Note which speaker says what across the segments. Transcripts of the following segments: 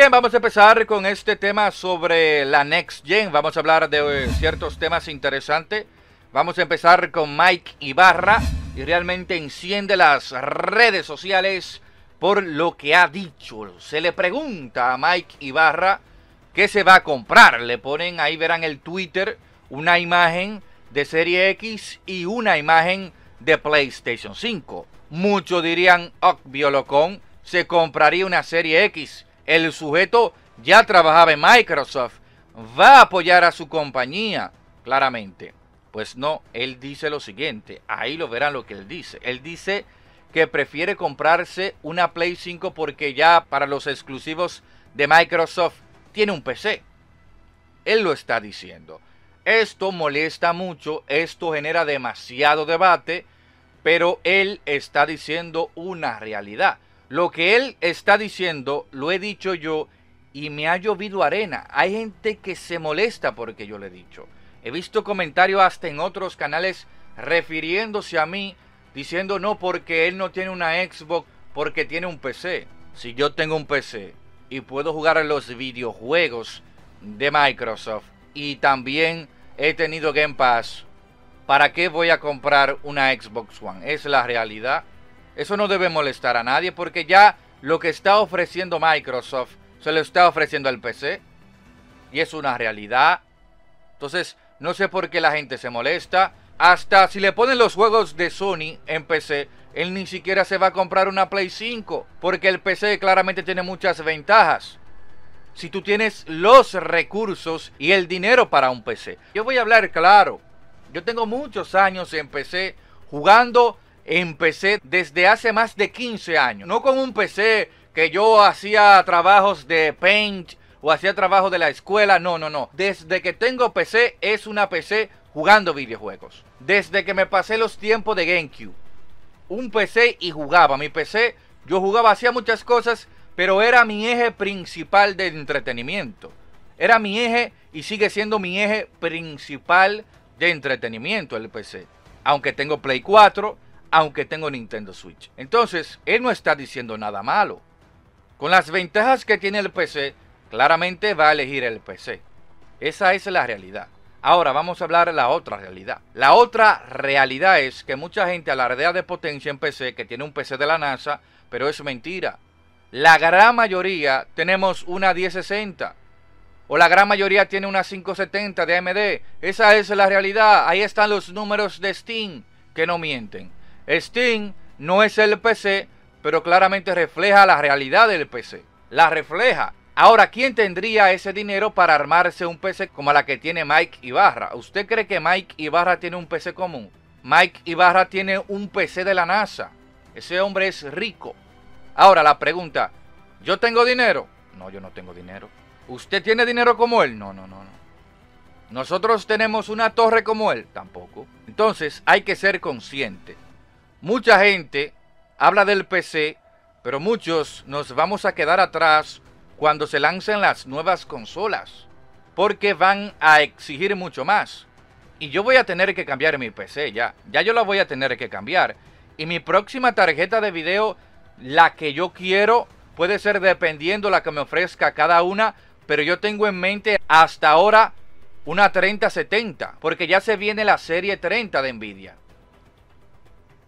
Speaker 1: bien, vamos a empezar con este tema sobre la Next Gen. Vamos a hablar de eh, ciertos temas interesantes. Vamos a empezar con Mike Ibarra y realmente enciende las redes sociales por lo que ha dicho. Se le pregunta a Mike Ibarra qué se va a comprar. Le ponen, ahí verán el Twitter, una imagen de Serie X y una imagen de PlayStation 5. Muchos dirían, oh, se compraría una Serie X el sujeto ya trabajaba en Microsoft, va a apoyar a su compañía, claramente. Pues no, él dice lo siguiente, ahí lo verán lo que él dice. Él dice que prefiere comprarse una Play 5 porque ya para los exclusivos de Microsoft tiene un PC. Él lo está diciendo. Esto molesta mucho, esto genera demasiado debate, pero él está diciendo una realidad. Lo que él está diciendo lo he dicho yo y me ha llovido arena. Hay gente que se molesta porque yo le he dicho. He visto comentarios hasta en otros canales refiriéndose a mí diciendo no porque él no tiene una Xbox, porque tiene un PC. Si yo tengo un PC y puedo jugar a los videojuegos de Microsoft y también he tenido Game Pass, ¿para qué voy a comprar una Xbox One? Es la realidad. Eso no debe molestar a nadie porque ya lo que está ofreciendo Microsoft se lo está ofreciendo al PC. Y es una realidad. Entonces, no sé por qué la gente se molesta. Hasta si le ponen los juegos de Sony en PC, él ni siquiera se va a comprar una Play 5. Porque el PC claramente tiene muchas ventajas. Si tú tienes los recursos y el dinero para un PC. Yo voy a hablar claro. Yo tengo muchos años en PC jugando empecé desde hace más de 15 años. No con un PC que yo hacía trabajos de Paint o hacía trabajos de la escuela, no, no, no. Desde que tengo PC es una PC jugando videojuegos. Desde que me pasé los tiempos de GameCube. Un PC y jugaba. Mi PC, yo jugaba, hacía muchas cosas, pero era mi eje principal de entretenimiento. Era mi eje y sigue siendo mi eje principal de entretenimiento el PC. Aunque tengo Play 4, aunque tengo Nintendo Switch. Entonces, él no está diciendo nada malo. Con las ventajas que tiene el PC, claramente va a elegir el PC. Esa es la realidad. Ahora vamos a hablar de la otra realidad. La otra realidad es que mucha gente alardea de potencia en PC, que tiene un PC de la NASA, pero es mentira. La gran mayoría tenemos una 1060 o la gran mayoría tiene una 570 de AMD. Esa es la realidad. Ahí están los números de Steam que no mienten. Steam no es el PC, pero claramente refleja la realidad del PC. La refleja. Ahora, ¿quién tendría ese dinero para armarse un PC como la que tiene Mike Ibarra? ¿Usted cree que Mike Ibarra tiene un PC común? Mike Ibarra tiene un PC de la NASA. Ese hombre es rico. Ahora la pregunta, ¿yo tengo dinero? No, yo no tengo dinero. ¿Usted tiene dinero como él? No, no, no, no. ¿Nosotros tenemos una torre como él? Tampoco. Entonces hay que ser consciente. Mucha gente habla del PC, pero muchos nos vamos a quedar atrás cuando se lancen las nuevas consolas, porque van a exigir mucho más. Y yo voy a tener que cambiar mi PC ya, ya yo la voy a tener que cambiar. Y mi próxima tarjeta de video, la que yo quiero, puede ser dependiendo la que me ofrezca cada una, pero yo tengo en mente hasta ahora una 3070, porque ya se viene la serie 30 de Nvidia.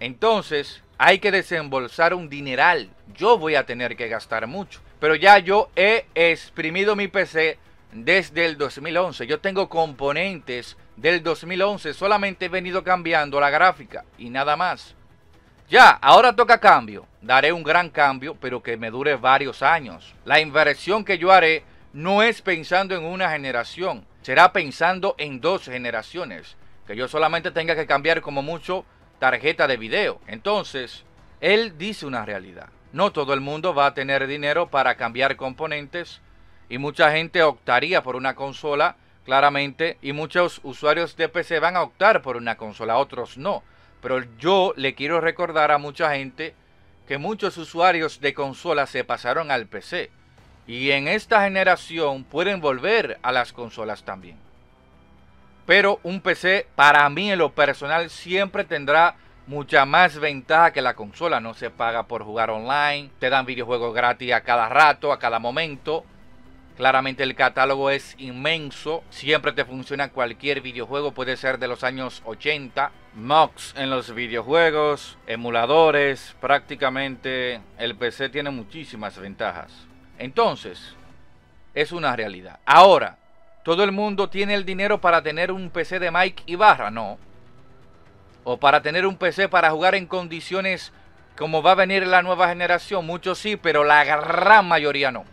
Speaker 1: Entonces, hay que desembolsar un dineral. Yo voy a tener que gastar mucho. Pero ya yo he exprimido mi PC desde el 2011. Yo tengo componentes del 2011. Solamente he venido cambiando la gráfica y nada más. Ya, ahora toca cambio. Daré un gran cambio, pero que me dure varios años. La inversión que yo haré no es pensando en una generación. Será pensando en dos generaciones. Que yo solamente tenga que cambiar como mucho tarjeta de video. Entonces, él dice una realidad. No todo el mundo va a tener dinero para cambiar componentes y mucha gente optaría por una consola, claramente, y muchos usuarios de PC van a optar por una consola, otros no. Pero yo le quiero recordar a mucha gente que muchos usuarios de consolas se pasaron al PC y en esta generación pueden volver a las consolas también. Pero un PC para mí en lo personal siempre tendrá mucha más ventaja que la consola. No se paga por jugar online, te dan videojuegos gratis a cada rato, a cada momento. Claramente el catálogo es inmenso, siempre te funciona cualquier videojuego, puede ser de los años 80, MOX en los videojuegos, emuladores, prácticamente el PC tiene muchísimas ventajas. Entonces, es una realidad. Ahora, todo el mundo tiene el dinero para tener un PC de Mike Ibarra, no. O para tener un PC para jugar en condiciones como va a venir la nueva generación. Muchos sí, pero la gran mayoría no.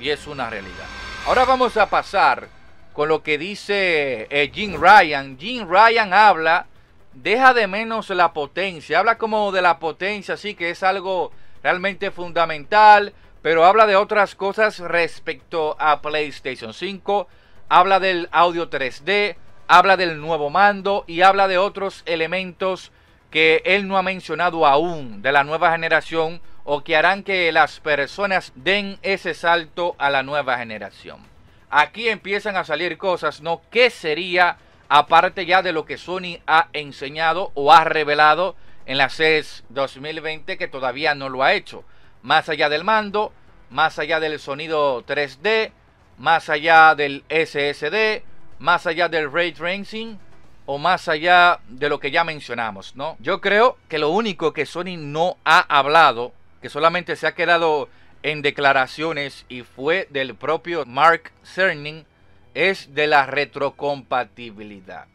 Speaker 1: Y es una realidad. Ahora vamos a pasar con lo que dice eh, Jim Ryan. Jim Ryan habla, deja de menos la potencia. Habla como de la potencia, sí, que es algo realmente fundamental. Pero habla de otras cosas respecto a PlayStation 5 habla del audio 3D, habla del nuevo mando y habla de otros elementos que él no ha mencionado aún de la nueva generación o que harán que las personas den ese salto a la nueva generación. Aquí empiezan a salir cosas, ¿no? ¿Qué sería aparte ya de lo que Sony ha enseñado o ha revelado en la CES 2020 que todavía no lo ha hecho? Más allá del mando, más allá del sonido 3D, más allá del SSD, más allá del ray tracing o más allá de lo que ya mencionamos, ¿no? Yo creo que lo único que Sony no ha hablado, que solamente se ha quedado en declaraciones y fue del propio Mark Cerning, es de la retrocompatibilidad.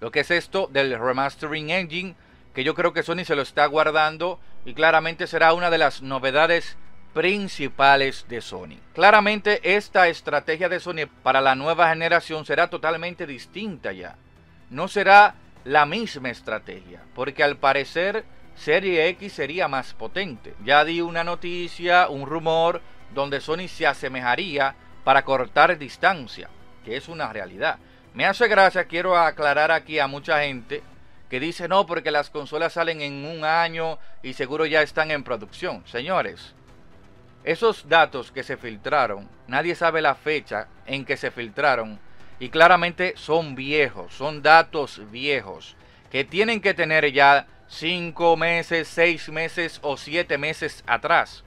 Speaker 1: Lo que es esto del remastering engine, que yo creo que Sony se lo está guardando y claramente será una de las novedades principales de Sony. Claramente esta estrategia de Sony para la nueva generación será totalmente distinta ya. No será la misma estrategia, porque al parecer Serie X sería más potente. Ya di una noticia, un rumor, donde Sony se asemejaría para cortar distancia, que es una realidad. Me hace gracia, quiero aclarar aquí a mucha gente que dice no, porque las consolas salen en un año y seguro ya están en producción. Señores, esos datos que se filtraron, nadie sabe la fecha en que se filtraron y claramente son viejos, son datos viejos que tienen que tener ya 5 meses, 6 meses o 7 meses atrás.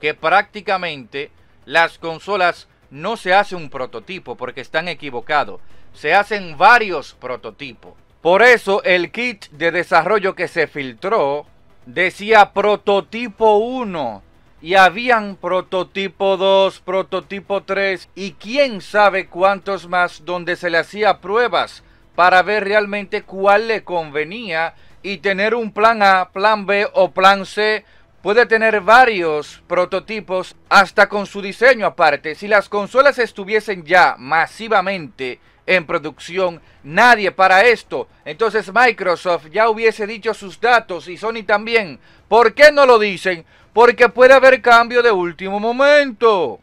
Speaker 1: Que prácticamente las consolas no se hace un prototipo porque están equivocados, se hacen varios prototipos. Por eso el kit de desarrollo que se filtró decía prototipo 1 y habían prototipo 2, prototipo 3 y quién sabe cuántos más donde se le hacía pruebas para ver realmente cuál le convenía y tener un plan A, plan B o plan C. Puede tener varios prototipos hasta con su diseño aparte. Si las consolas estuviesen ya masivamente en producción. Nadie para esto. Entonces Microsoft ya hubiese dicho sus datos y Sony también. ¿Por qué no lo dicen? Porque puede haber cambio de último momento.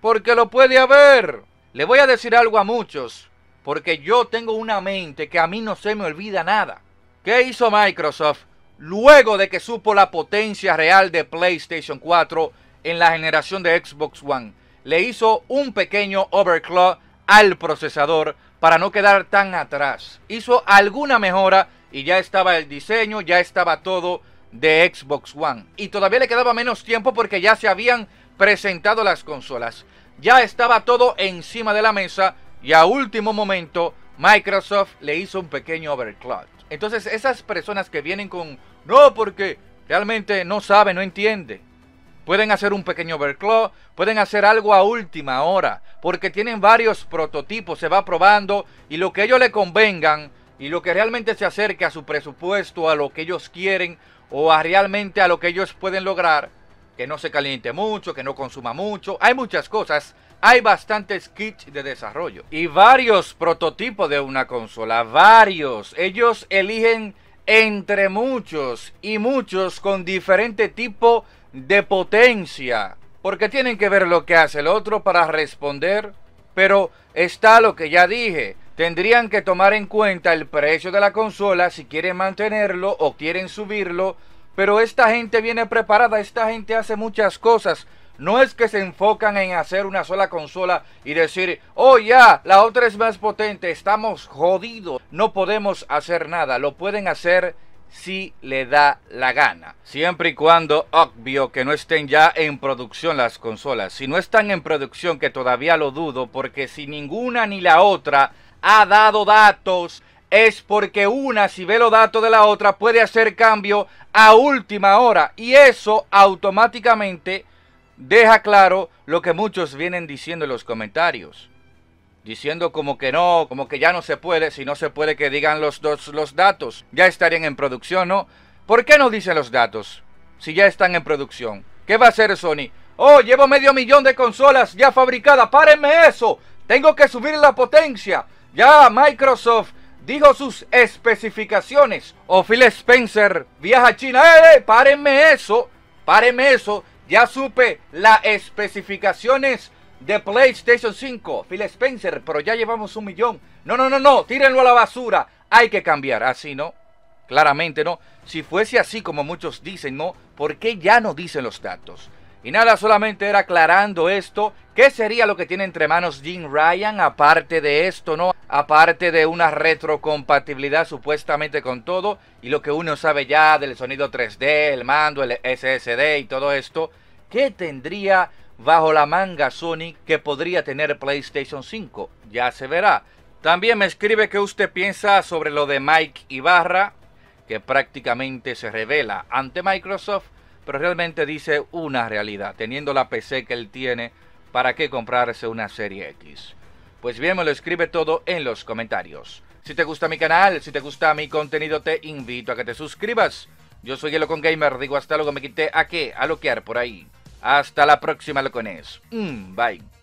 Speaker 1: Porque lo puede haber. Le voy a decir algo a muchos. Porque yo tengo una mente que a mí no se me olvida nada. ¿Qué hizo Microsoft luego de que supo la potencia real de PlayStation 4 en la generación de Xbox One? Le hizo un pequeño overclock al procesador para no quedar tan atrás. Hizo alguna mejora y ya estaba el diseño, ya estaba todo de Xbox One. Y todavía le quedaba menos tiempo porque ya se habían presentado las consolas. Ya estaba todo encima de la mesa y a último momento Microsoft le hizo un pequeño overclock. Entonces esas personas que vienen con, no, porque realmente no sabe, no entiende pueden hacer un pequeño overclock. pueden hacer algo a última hora, porque tienen varios prototipos, se va probando y lo que ellos le convengan y lo que realmente se acerque a su presupuesto, a lo que ellos quieren o a realmente a lo que ellos pueden lograr, que no se caliente mucho, que no consuma mucho, hay muchas cosas. Hay bastantes kits de desarrollo y varios prototipos de una consola, varios. Ellos eligen entre muchos y muchos con diferente tipo de de potencia, porque tienen que ver lo que hace el otro para responder, pero está lo que ya dije, tendrían que tomar en cuenta el precio de la consola si quieren mantenerlo o quieren subirlo, pero esta gente viene preparada, esta gente hace muchas cosas. No es que se enfocan en hacer una sola consola y decir, oh ya, la otra es más potente, estamos jodidos, no podemos hacer nada, lo pueden hacer si le da la gana. Siempre y cuando, obvio, que no estén ya en producción las consolas. Si no están en producción, que todavía lo dudo, porque si ninguna ni la otra ha dado datos, es porque una, si ve los datos de la otra, puede hacer cambio a última hora. Y eso automáticamente deja claro lo que muchos vienen diciendo en los comentarios diciendo como que no, como que ya no se puede, si no se puede que digan los dos los datos. Ya estarían en producción, ¿no? ¿Por qué no dicen los datos? Si ya están en producción. ¿Qué va a hacer Sony? Oh, llevo medio millón de consolas ya fabricadas. Párenme eso. Tengo que subir la potencia. Ya Microsoft dijo sus especificaciones. O oh, Phil Spencer viaja a China. Eh, ¡Eh, Párenme eso. Párenme eso. Ya supe las especificaciones de PlayStation 5, Phil Spencer, pero ya llevamos un millón. No, no, no, no, tírenlo a la basura. Hay que cambiar, así no. Claramente no. Si fuese así como muchos dicen, no, ¿por qué ya no dicen los datos? Y nada, solamente era aclarando esto, ¿qué sería lo que tiene entre manos Jim Ryan aparte de esto, no? Aparte de una retrocompatibilidad supuestamente con todo y lo que uno sabe ya del sonido 3D, el mando, el SSD y todo esto, ¿qué tendría bajo la manga Sony que podría tener PlayStation 5. Ya se verá. También me escribe que usted piensa sobre lo de Mike Ibarra, que prácticamente se revela ante Microsoft, pero realmente dice una realidad. Teniendo la PC que él tiene, ¿para qué comprarse una serie X? Pues bien, me lo escribe todo en los comentarios. Si te gusta mi canal, si te gusta mi contenido, te invito a que te suscribas. Yo soy el con Gamer, digo hasta luego, me quité a qué, a loquear por ahí. Hasta la próxima, locones. Mm, bye.